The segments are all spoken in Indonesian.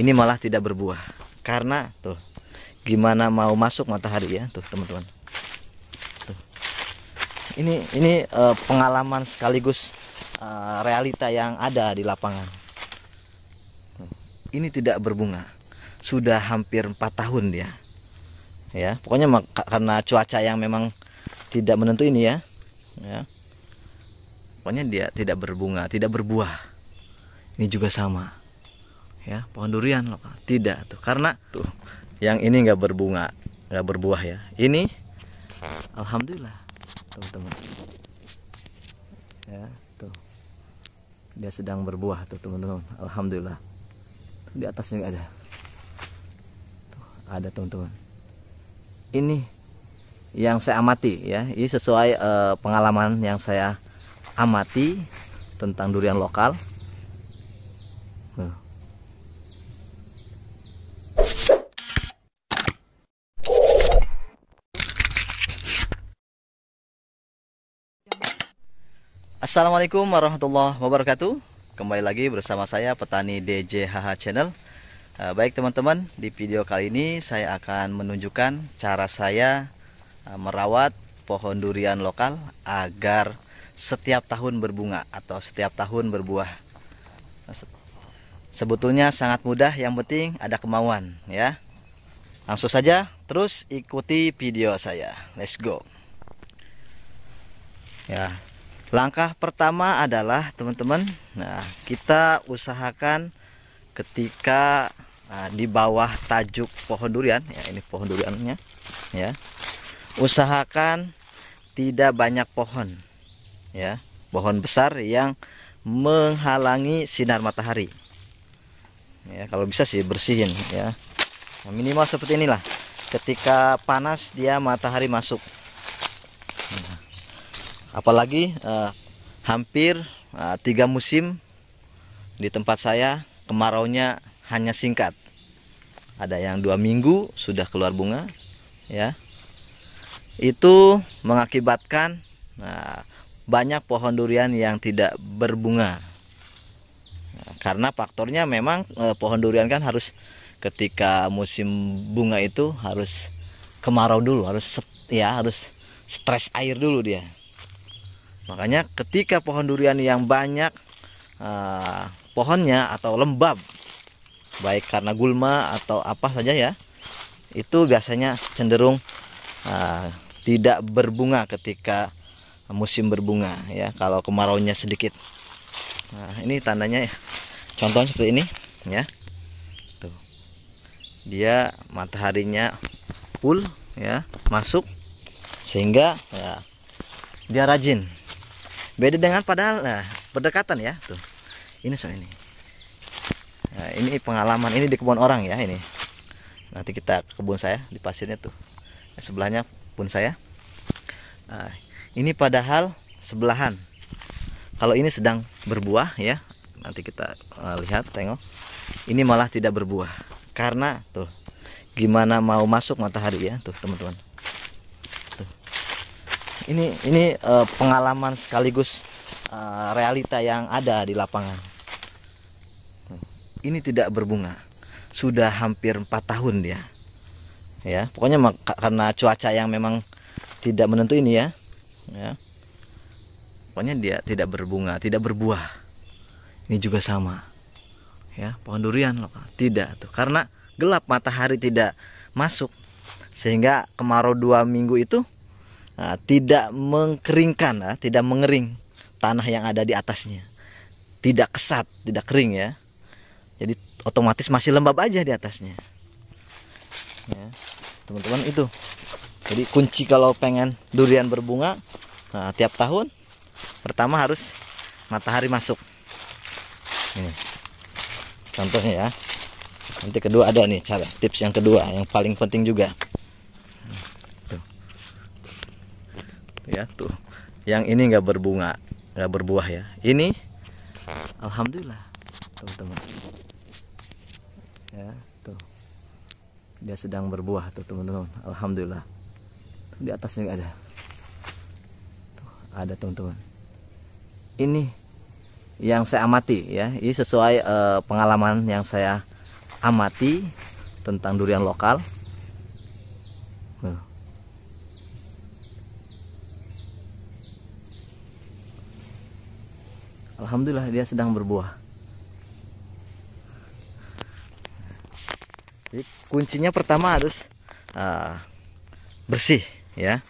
ini malah tidak berbuah karena tuh gimana mau masuk matahari ya tuh teman-teman ini ini uh, pengalaman sekaligus uh, realita yang ada di lapangan ini tidak berbunga sudah hampir 4 tahun dia ya pokoknya karena cuaca yang memang tidak menentu ini ya ya pokoknya dia tidak berbunga tidak berbuah ini juga sama ya pohon durian lokal tidak tuh karena tuh yang ini nggak berbunga nggak berbuah ya ini alhamdulillah teman-teman ya tuh dia sedang berbuah tuh teman-teman alhamdulillah tuh, di atasnya nggak ada tuh ada teman-teman ini yang saya amati ya ini sesuai eh, pengalaman yang saya amati tentang durian lokal Assalamualaikum warahmatullahi wabarakatuh Kembali lagi bersama saya petani DJHH Channel eh, Baik teman-teman, di video kali ini saya akan menunjukkan cara saya eh, merawat pohon durian lokal agar setiap tahun berbunga atau setiap tahun berbuah eh, Sebetulnya sangat mudah, yang penting ada kemauan ya Langsung saja, terus ikuti video saya Let's go Ya, Langkah pertama adalah teman-teman, nah kita usahakan ketika nah, di bawah tajuk pohon durian, ya ini pohon duriannya, ya usahakan tidak banyak pohon, ya pohon besar yang menghalangi sinar matahari. Ya kalau bisa sih bersihin, ya nah, minimal seperti inilah. Ketika panas dia matahari masuk, apalagi uh, hampir uh, tiga musim di tempat saya kemaraunya hanya singkat ada yang dua minggu sudah keluar bunga ya itu mengakibatkan nah, banyak pohon durian yang tidak berbunga nah, karena faktornya memang eh, pohon durian kan harus ketika musim bunga itu harus kemarau dulu harus ya harus stres air dulu dia Makanya ketika pohon durian yang banyak eh, pohonnya atau lembab baik karena gulma atau apa saja ya itu biasanya cenderung uh, tidak berbunga ketika musim berbunga ya kalau kemaraunya sedikit nah ini tandanya ya contoh seperti ini ya tuh dia mataharinya full ya masuk sehingga ya dia rajin Beda dengan padahal nah, berdekatan ya, tuh. Ini soal ini. Nah, ini pengalaman ini di kebun orang ya ini. Nanti kita ke kebun saya di pasirnya tuh. Nah, sebelahnya kebun saya. Nah, ini padahal sebelahan. Kalau ini sedang berbuah ya, nanti kita uh, lihat tengok. Ini malah tidak berbuah karena tuh gimana mau masuk matahari ya tuh teman-teman ini ini uh, pengalaman sekaligus uh, realita yang ada di lapangan ini tidak berbunga sudah hampir 4 tahun dia ya pokoknya karena cuaca yang memang tidak menentu ini ya ya pokoknya dia tidak berbunga tidak berbuah ini juga sama ya pohon durian lokal tidak tuh karena gelap matahari tidak masuk sehingga kemarau dua minggu itu nah, tidak mengkeringkan nah, tidak mengering tanah yang ada di atasnya tidak kesat tidak kering ya jadi otomatis masih lembab aja di atasnya teman ya, teman-teman itu jadi kunci kalau pengen durian berbunga nah, tiap tahun pertama harus matahari masuk ini contohnya ya nanti kedua ada nih cara tips yang kedua yang paling penting juga ya tuh yang ini nggak berbunga nggak berbuah ya ini alhamdulillah teman-teman ya tuh dia sedang berbuah tuh teman-teman alhamdulillah tuh, di atasnya nggak ada tuh ada teman-teman ini yang saya amati ya ini sesuai eh, pengalaman yang saya amati tentang durian lokal nah, Alhamdulillah dia sedang berbuah jadi kuncinya pertama harus uh, bersih ya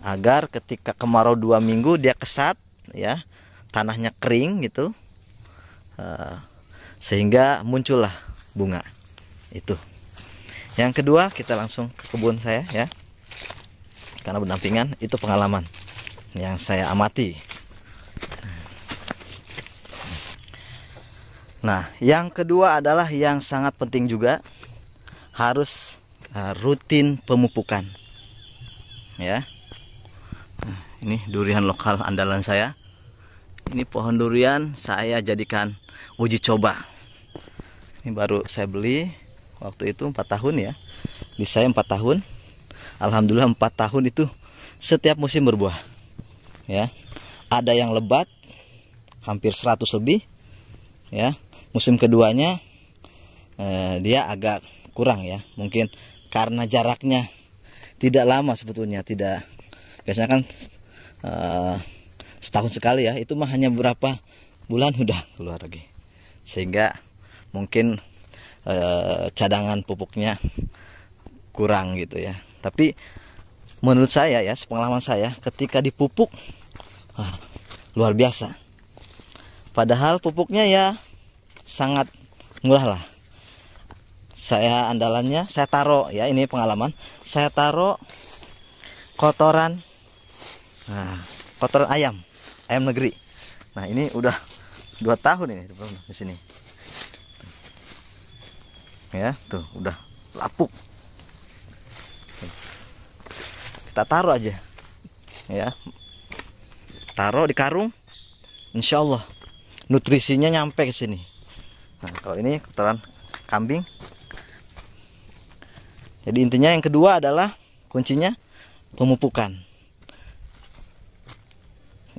agar ketika kemarau dua minggu dia kesat ya tanahnya kering gitu uh, sehingga muncullah bunga itu yang kedua kita langsung ke kebun saya ya karena berdampingan itu pengalaman yang saya amati Nah, yang kedua adalah yang sangat penting juga harus eh, rutin pemupukan. Ya. Nah, ini durian lokal andalan saya. Ini pohon durian saya jadikan uji coba. Ini baru saya beli waktu itu 4 tahun ya. Di saya 4 tahun. Alhamdulillah 4 tahun itu setiap musim berbuah. Ya. Ada yang lebat hampir 100 lebih ya musim keduanya eh, dia agak kurang ya mungkin karena jaraknya tidak lama sebetulnya tidak biasanya kan eh, setahun sekali ya itu mah hanya berapa bulan sudah keluar lagi sehingga mungkin eh, cadangan pupuknya kurang gitu ya tapi menurut saya ya pengalaman saya ketika dipupuk wah, luar biasa padahal pupuknya ya sangat murah lah saya andalannya saya taruh ya ini pengalaman saya taruh kotoran nah kotoran ayam ayam negeri nah ini udah dua tahun ini di sini ya tuh udah lapuk kita taruh aja ya taruh di karung insyaallah nutrisinya nyampe ke sini nah kalau ini kotoran kambing jadi intinya yang kedua adalah kuncinya pemupukan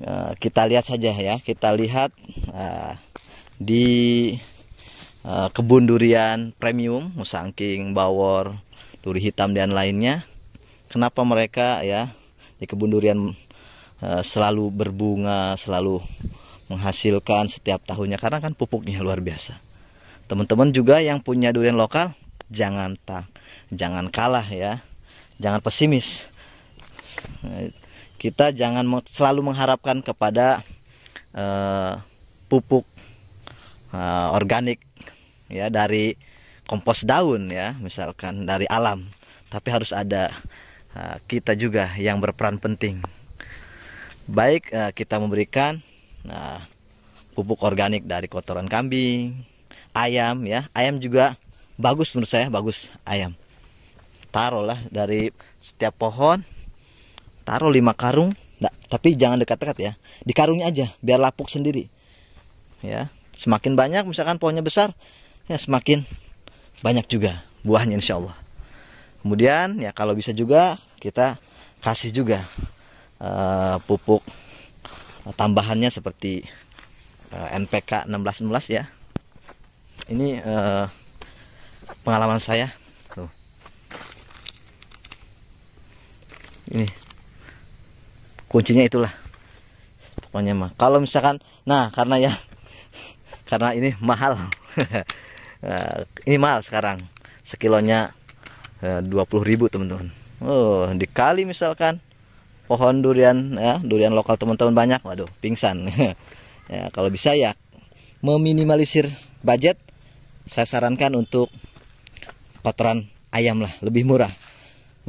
ya, kita lihat saja ya kita lihat eh, di eh, kebun durian premium musangking bawor duri hitam dan lainnya kenapa mereka ya di kebun durian eh, selalu berbunga selalu menghasilkan setiap tahunnya karena kan pupuknya luar biasa teman-teman juga yang punya durian lokal jangan tak jangan kalah ya jangan pesimis kita jangan selalu mengharapkan kepada uh, pupuk uh, organik ya dari kompos daun ya misalkan dari alam tapi harus ada uh, kita juga yang berperan penting baik uh, kita memberikan uh, pupuk organik dari kotoran kambing ayam ya ayam juga bagus menurut saya bagus ayam taruhlah dari setiap pohon taruh lima karung nah, tapi jangan dekat-dekat ya di karungnya aja biar lapuk sendiri ya semakin banyak misalkan pohonnya besar ya semakin banyak juga buahnya insya Allah kemudian ya kalau bisa juga kita kasih juga uh, pupuk tambahannya seperti uh, NPK 1616 ya ini uh, pengalaman saya tuh ini kuncinya itulah pokoknya mah kalau misalkan nah karena ya karena ini mahal eh, ini mahal sekarang sekilonya eh, dua puluh ribu teman-teman oh dikali misalkan pohon durian ya durian lokal teman-teman banyak waduh pingsan ya kalau bisa ya meminimalisir budget saya sarankan untuk kotoran ayam lah lebih murah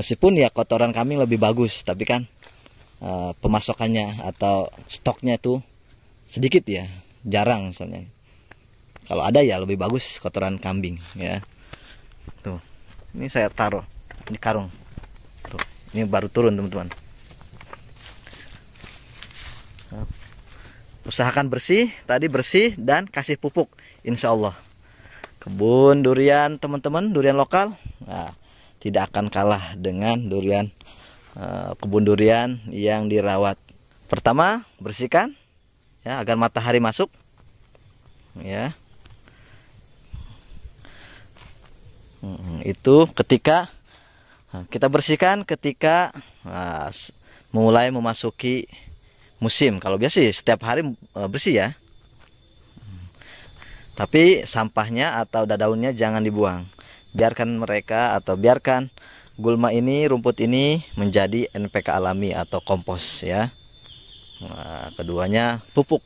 meskipun ya kotoran kambing lebih bagus tapi kan uh, pemasokannya atau stoknya tuh sedikit ya jarang misalnya kalau ada ya lebih bagus kotoran kambing ya tuh ini saya taruh di karung tuh ini baru turun teman-teman usahakan bersih tadi bersih dan kasih pupuk insya Allah kebun durian teman-teman durian lokal nah, tidak akan kalah dengan durian uh, kebun durian yang dirawat pertama bersihkan ya agar matahari masuk ya itu ketika nah, kita bersihkan ketika nah, mulai memasuki musim kalau biasa sih setiap hari eh, bersih ya tapi sampahnya atau daunnya jangan dibuang. Biarkan mereka atau biarkan gulma ini, rumput ini menjadi NPK alami atau kompos ya. Nah, keduanya pupuk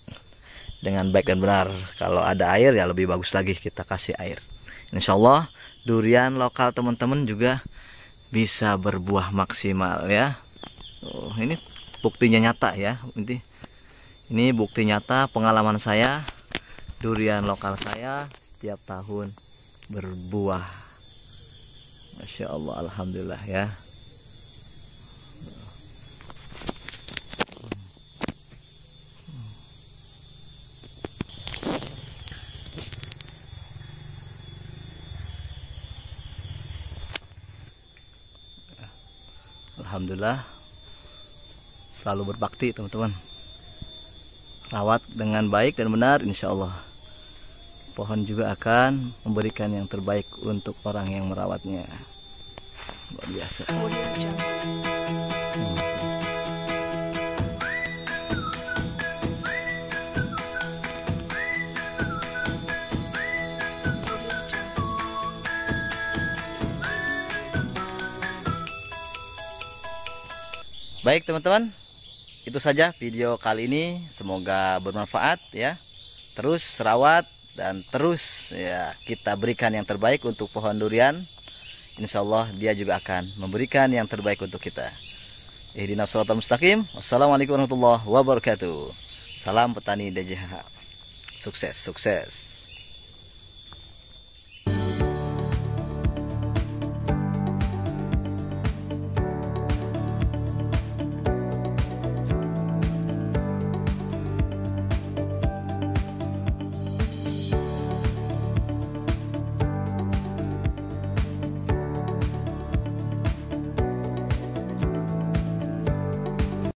dengan baik dan benar. Kalau ada air ya lebih bagus lagi kita kasih air. Insya Allah durian lokal teman-teman juga bisa berbuah maksimal ya. Oh, ini buktinya nyata ya. ini bukti nyata pengalaman saya durian lokal saya setiap tahun berbuah Masya Allah Alhamdulillah ya Alhamdulillah selalu berbakti teman-teman rawat dengan baik dan benar insya Allah pohon juga akan memberikan yang terbaik untuk orang yang merawatnya luar biasa Baik teman-teman, itu saja video kali ini. Semoga bermanfaat ya. Terus rawat dan terus ya kita berikan yang terbaik untuk pohon durian insya Allah dia juga akan memberikan yang terbaik untuk kita Ihdina suratul mustaqim Wassalamualaikum warahmatullahi wabarakatuh Salam petani DJH Sukses, sukses